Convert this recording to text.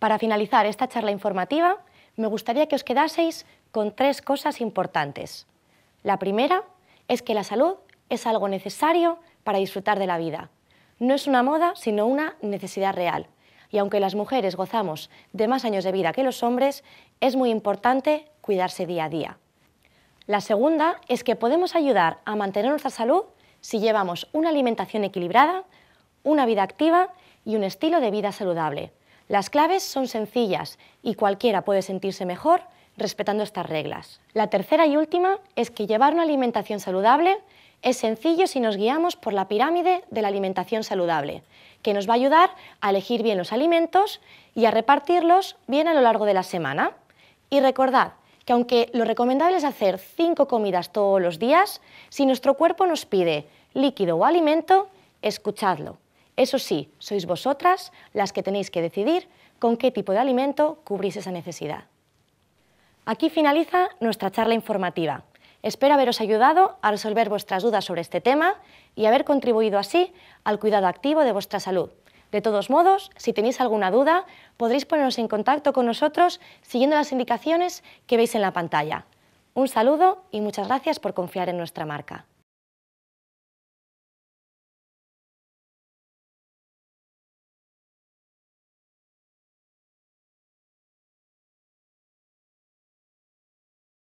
Para finalizar esta charla informativa, me gustaría que os quedaseis con tres cosas importantes. La primera es que la salud es algo necesario para disfrutar de la vida. No es una moda, sino una necesidad real. Y aunque las mujeres gozamos de más años de vida que los hombres, es muy importante cuidarse día a día. La segunda es que podemos ayudar a mantener nuestra salud si llevamos una alimentación equilibrada, una vida activa y un estilo de vida saludable. Las claves son sencillas y cualquiera puede sentirse mejor respetando estas reglas. La tercera y última es que llevar una alimentación saludable es sencillo si nos guiamos por la pirámide de la alimentación saludable, que nos va a ayudar a elegir bien los alimentos y a repartirlos bien a lo largo de la semana. Y recordad que aunque lo recomendable es hacer cinco comidas todos los días, si nuestro cuerpo nos pide líquido o alimento, escuchadlo. Eso sí, sois vosotras las que tenéis que decidir con qué tipo de alimento cubrís esa necesidad. Aquí finaliza nuestra charla informativa. Espero haberos ayudado a resolver vuestras dudas sobre este tema y haber contribuido así al cuidado activo de vuestra salud. De todos modos, si tenéis alguna duda, podréis poneros en contacto con nosotros siguiendo las indicaciones que veis en la pantalla. Un saludo y muchas gracias por confiar en nuestra marca.